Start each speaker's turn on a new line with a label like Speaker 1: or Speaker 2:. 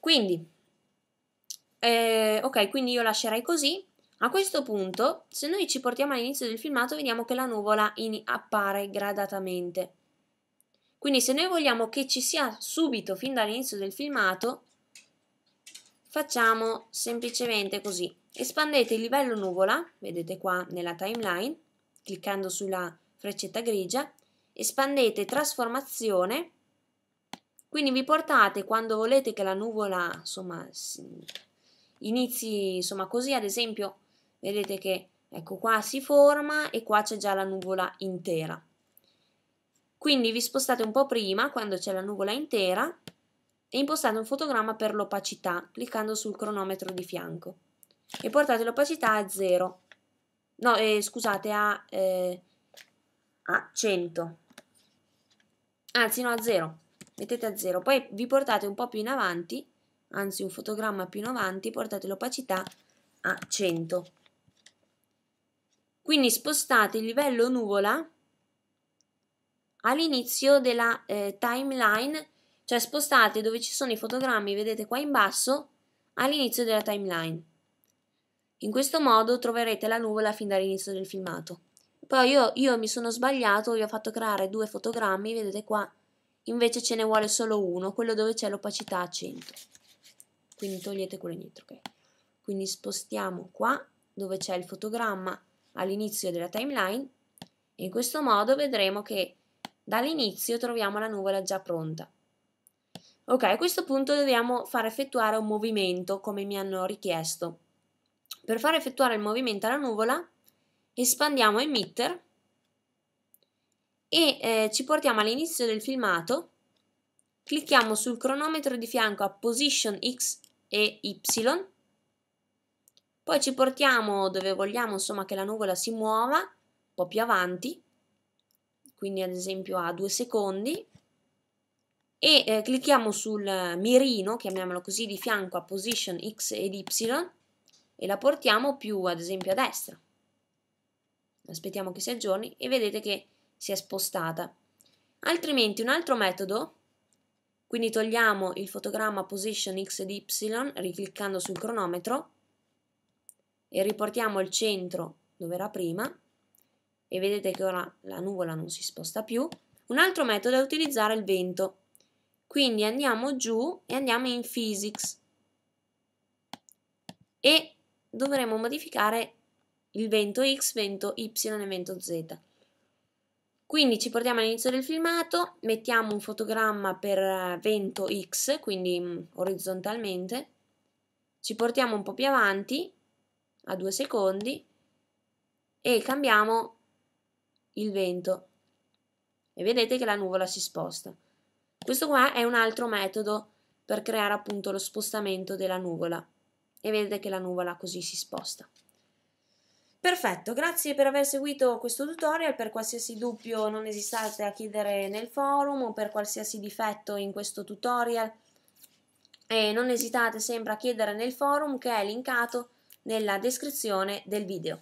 Speaker 1: Quindi, eh, ok, quindi io lascerei così. A questo punto, se noi ci portiamo all'inizio del filmato, vediamo che la nuvola appare gradatamente. Quindi se noi vogliamo che ci sia subito, fin dall'inizio del filmato, facciamo semplicemente così. Espandete il livello nuvola, vedete qua nella timeline, cliccando sulla freccetta grigia, espandete trasformazione, quindi vi portate quando volete che la nuvola insomma, inizi insomma, così, ad esempio vedete che ecco qua si forma e qua c'è già la nuvola intera. Quindi vi spostate un po' prima quando c'è la nuvola intera e impostate un fotogramma per l'opacità cliccando sul cronometro di fianco e portate l'opacità a 0, no eh, scusate a, eh, a 100, anzi no a 0 mettete a 0, poi vi portate un po' più in avanti, anzi un fotogramma più in avanti, portate l'opacità a 100. Quindi spostate il livello nuvola all'inizio della eh, timeline, cioè spostate dove ci sono i fotogrammi, vedete qua in basso, all'inizio della timeline. In questo modo troverete la nuvola fin dall'inizio del filmato. Poi io, io mi sono sbagliato, vi ho fatto creare due fotogrammi, vedete qua, invece ce ne vuole solo uno, quello dove c'è l'opacità a 100. Quindi togliete quello indietro, ok? Quindi spostiamo qua dove c'è il fotogramma all'inizio della timeline e in questo modo vedremo che dall'inizio troviamo la nuvola già pronta. Ok, a questo punto dobbiamo far effettuare un movimento come mi hanno richiesto. Per far effettuare il movimento alla nuvola espandiamo emitter e eh, ci portiamo all'inizio del filmato, clicchiamo sul cronometro di fianco a position X e Y, poi ci portiamo dove vogliamo insomma, che la nuvola si muova, un po' più avanti, quindi ad esempio a 2 secondi, e eh, clicchiamo sul mirino, chiamiamolo così, di fianco a position X ed Y e la portiamo più ad esempio a destra. Aspettiamo che si aggiorni e vedete che si è spostata. Altrimenti un altro metodo, quindi togliamo il fotogramma position x ed y ricliccando sul cronometro e riportiamo il centro dove era prima e vedete che ora la nuvola non si sposta più. Un altro metodo è utilizzare il vento. Quindi andiamo giù e andiamo in Physics e dovremo modificare il vento x, vento y e vento z. Quindi ci portiamo all'inizio del filmato, mettiamo un fotogramma per eh, vento X, quindi mm, orizzontalmente, ci portiamo un po' più avanti, a due secondi, e cambiamo il vento. E vedete che la nuvola si sposta. Questo qua è un altro metodo per creare appunto lo spostamento della nuvola. E vedete che la nuvola così si sposta. Perfetto, grazie per aver seguito questo tutorial, per qualsiasi dubbio non esitate a chiedere nel forum o per qualsiasi difetto in questo tutorial e non esitate sempre a chiedere nel forum che è linkato nella descrizione del video.